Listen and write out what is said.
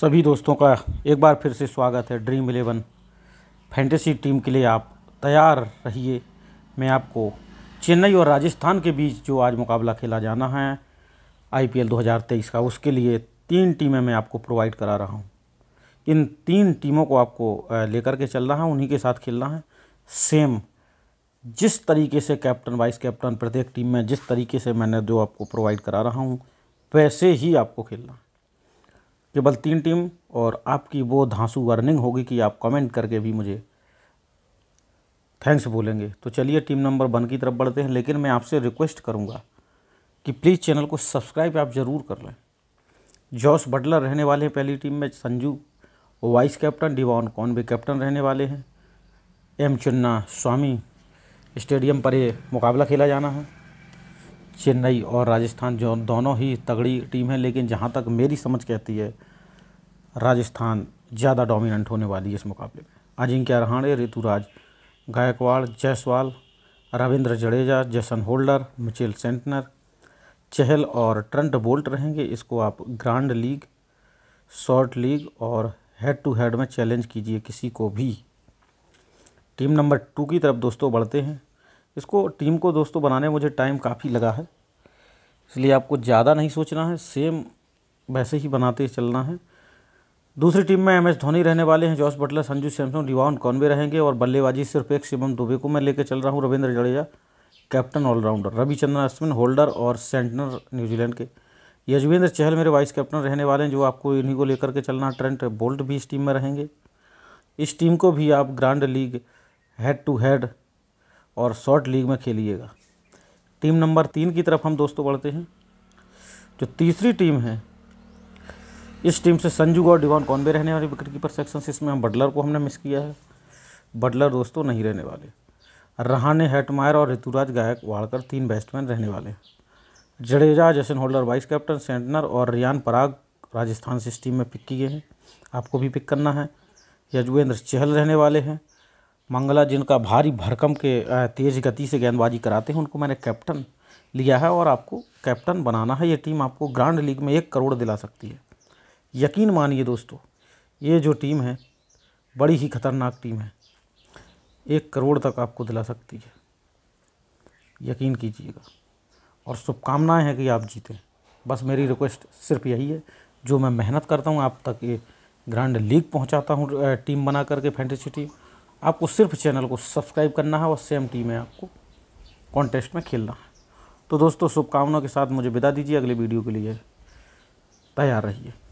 सभी दोस्तों का एक बार फिर से स्वागत है ड्रीम इलेवन फैंटेसी टीम के लिए आप तैयार रहिए मैं आपको चेन्नई और राजस्थान के बीच जो आज मुकाबला खेला जाना है आईपीएल 2023 का उसके लिए तीन टीमें मैं आपको प्रोवाइड करा रहा हूँ इन तीन टीमों को आपको लेकर के चलना है उन्हीं के साथ खेलना है सेम जिस तरीके से कैप्टन वाइस कैप्टन प्रत्येक टीम में जिस तरीके से मैंने जो आपको प्रोवाइड करा रहा हूँ वैसे ही आपको खेलना है केवल तीन टीम और आपकी वो धांसू वार्निंग होगी कि आप कमेंट करके भी मुझे थैंक्स बोलेंगे तो चलिए टीम नंबर वन की तरफ बढ़ते हैं लेकिन मैं आपसे रिक्वेस्ट करूँगा कि प्लीज़ चैनल को सब्सक्राइब आप ज़रूर कर लें जॉस बटलर रहने वाले हैं पहली टीम में संजू वाइस कैप्टन डिवॉन कौन भी कैप्टन रहने वाले हैं एम चुन्ना स्वामी स्टेडियम पर ये मुकाबला खेला जाना है चेन्नई और राजस्थान जो दोनों ही तगड़ी टीम है लेकिन जहाँ तक मेरी समझ कहती है राजस्थान ज़्यादा डोमिनेंट होने वाली है इस मुकाबले में Ajinkya Rahane Ruturaj Gaikwad Jaiswal Ravindra Jadeja Jason Holder Mitchell Santner Chahal और ट्रंट बोल्ट रहेंगे इसको आप ग्रांड लीग शॉर्ट लीग और हेड टू हेड में चैलेंज कीजिए किसी को भी टीम नंबर टू की तरफ दोस्तों बढ़ते हैं इसको टीम को दोस्तों बनाने में मुझे टाइम काफ़ी लगा है इसलिए आपको ज़्यादा नहीं सोचना है सेम वैसे ही बनाते चलना है दूसरी टीम में एम एस धोनी रहने वाले हैं जॉस बटलर संजू सैमसन रिवाउन कॉनवे रहेंगे और बल्लेबाजी सिर्फ एक शिवम दुबे को मैं लेकर चल रहा हूँ Ravindra Jadeja captain allrounder Ravichandran Ashwin Holder और सेंटनर न्यूजीलैंड के यजवेंद्र चहल मेरे वाइस कैप्टन रहने वाले हैं जो आपको इन्हीं को लेकर के चलना ट्रेंट बोल्ट भी इस टीम में रहेंगे इस टीम को भी आप grand league head to head और शॉर्ट लीग में खेलिएगा टीम नंबर तीन की तरफ हम दोस्तों बढ़ते हैं जो तीसरी टीम है इस टीम से संजू और डिवान कॉनवे रहने वाले विकेट कीपर सेक्शन से इसमें हम बटलर को हमने मिस किया है बटलर दोस्तों नहीं रहने वाले रहाने हेटमायर और ऋतुराज गायक वाड़कर तीन बैट्समैन रहने वाले Jadeja Jason Holder vice captain Santner और रियान पराग राजस्थान से इस टीम में पिक किए हैं आपको भी पिक करना है यजवेंद्र चहल रहने वाले हैं मंगला जिनका भारी भरकम के तेज़ गति से गेंदबाजी कराते हैं उनको मैंने कैप्टन लिया है और आपको कैप्टन बनाना है ये टीम आपको ग्रांड लीग में एक करोड़ दिला सकती है यकीन मानिए दोस्तों ये जो टीम है बड़ी ही खतरनाक टीम है एक करोड़ तक आपको दिला सकती है यकीन कीजिएगा और शुभकामनाएँ हैं कि आप जीतें बस मेरी रिक्वेस्ट सिर्फ यही है जो मैं मेहनत करता हूँ आप तक ये ग्रांड लीग पहुँचाता हूँ टीम बना करके फैंटेसी टीम आपको सिर्फ चैनल को सब्सक्राइब करना है और सेम टीम में आपको कॉन्टेस्ट में खेलना है तो दोस्तों शुभकामनाओं के साथ मुझे विदा दीजिए अगले वीडियो के लिए तैयार रहिए